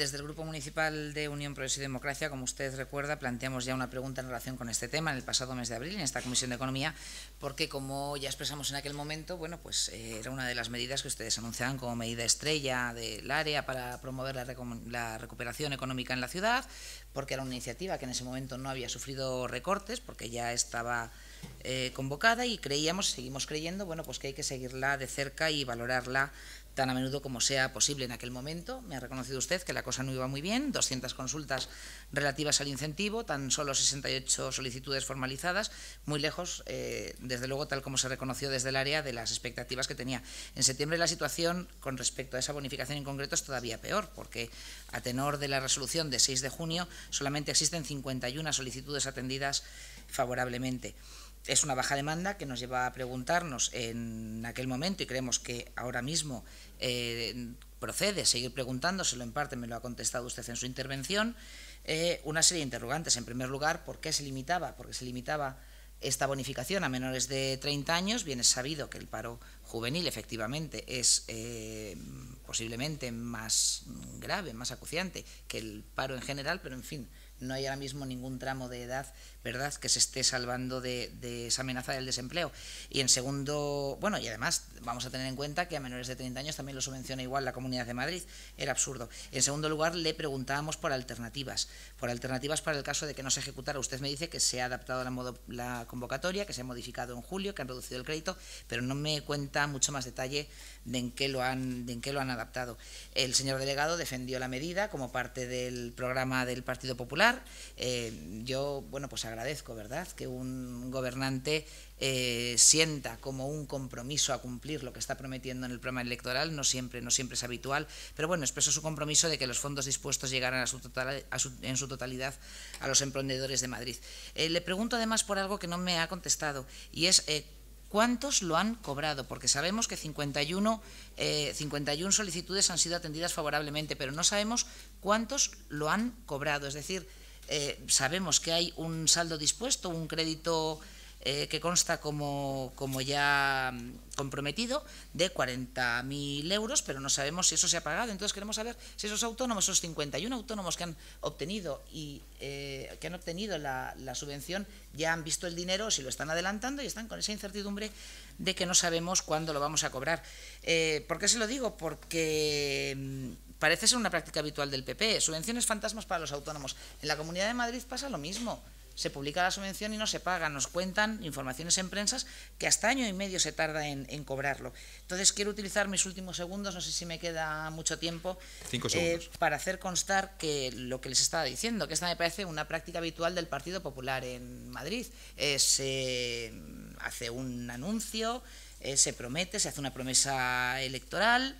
Desde el Grupo Municipal de Unión Progreso y Democracia, como usted recuerda, planteamos ya una pregunta en relación con este tema en el pasado mes de abril en esta Comisión de Economía, porque como ya expresamos en aquel momento, bueno, pues eh, era una de las medidas que ustedes anunciaban como medida estrella del área para promover la recuperación económica en la ciudad, porque era una iniciativa que en ese momento no había sufrido recortes, porque ya estaba eh, convocada y creíamos, seguimos creyendo, bueno, pues que hay que seguirla de cerca y valorarla tan a menudo como sea posible en aquel momento. Me ha reconocido usted que la cosa no iba muy bien, 200 consultas relativas al incentivo, tan solo 68 solicitudes formalizadas, muy lejos, eh, desde luego, tal como se reconoció desde el área de las expectativas que tenía. En septiembre la situación con respecto a esa bonificación en concreto es todavía peor, porque a tenor de la resolución de 6 de junio solamente existen 51 solicitudes atendidas favorablemente es una baja demanda que nos lleva a preguntarnos en aquel momento y creemos que ahora mismo eh, procede seguir preguntándoselo, en parte me lo ha contestado usted en su intervención, eh, una serie de interrogantes. En primer lugar, ¿por qué se limitaba? Porque se limitaba esta bonificación a menores de 30 años. Bien es sabido que el paro juvenil efectivamente es eh, posiblemente más grave, más acuciante que el paro en general, pero en fin, no hay ahora mismo ningún tramo de edad, ¿verdad?, que se esté salvando de, esa amenaza del desempleo. Y en segundo, bueno, y además vamos a tener en cuenta que a menores de 30 años también lo subvenciona igual la Comunidad de Madrid, era absurdo. En segundo lugar, le preguntábamos por alternativas, por alternativas para el caso de que no se ejecutara. Usted me dice que se ha adaptado la, convocatoria, que se ha modificado en julio, que han reducido el crédito, pero no me cuenta mucho más detalle de en qué lo han adaptado. El señor delegado defendió la medida como parte del programa del Partido Popular, eh, yo, bueno, pues agradezco, ¿verdad?, que un gobernante eh, sienta como un compromiso a cumplir lo que está prometiendo en el programa electoral, no siempre, no siempre es habitual, pero bueno, expresó su compromiso de que los fondos dispuestos llegaran a su total, en su totalidad a los emprendedores de Madrid. Eh, le pregunto además por algo que no me ha contestado, y es ¿Cuántos lo han cobrado? Porque sabemos que 51, 51 eh, solicitudes han sido atendidas favorablemente, pero no sabemos cuántos lo han cobrado. Es decir, eh, sabemos que hay un saldo dispuesto, un crédito eh, que consta como, como ya comprometido de 40.000 euros, pero no sabemos si eso se ha pagado. Entonces queremos saber si esos autónomos, esos 51 autónomos que han obtenido y eh, que han obtenido la, subvención, ya han visto el dinero, si lo están adelantando y están con esa incertidumbre de que no sabemos cuándo lo vamos a cobrar. Eh, ¿Por qué se lo digo? Porque mm, parece ser una práctica habitual del PP. Subvenciones fantasmas para los autónomos. En la Comunidad de Madrid pasa lo mismo se publica la subvención y no se paga. Nos cuentan informaciones en prensas que hasta año y medio se tarda en, cobrarlo. Entonces quiero utilizar mis últimos segundos, no sé si me queda mucho tiempo, Cinco eh, para hacer constar que lo que les estaba diciendo, que esta me parece una práctica habitual del Partido Popular en Madrid. Eh, se hace un anuncio, eh, se promete, se hace una promesa electoral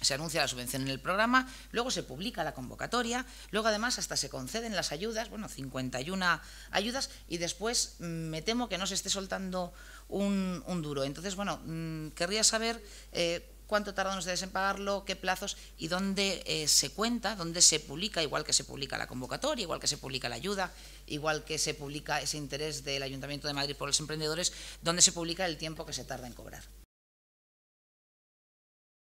se anuncia la subvención en el programa, luego se publica la convocatoria, luego además hasta se conceden las ayudas, bueno, 51 ayudas, y después mm, me temo que no se esté soltando un, duro. Entonces, bueno, mm, querría saber eh, cuánto tardan ustedes en pagarlo, qué plazos y dónde eh, se cuenta, dónde se publica, igual que se publica la convocatoria, igual que se publica la ayuda, igual que se publica ese interés del Ayuntamiento de Madrid por los emprendedores, dónde se publica el tiempo que se tarda en cobrar.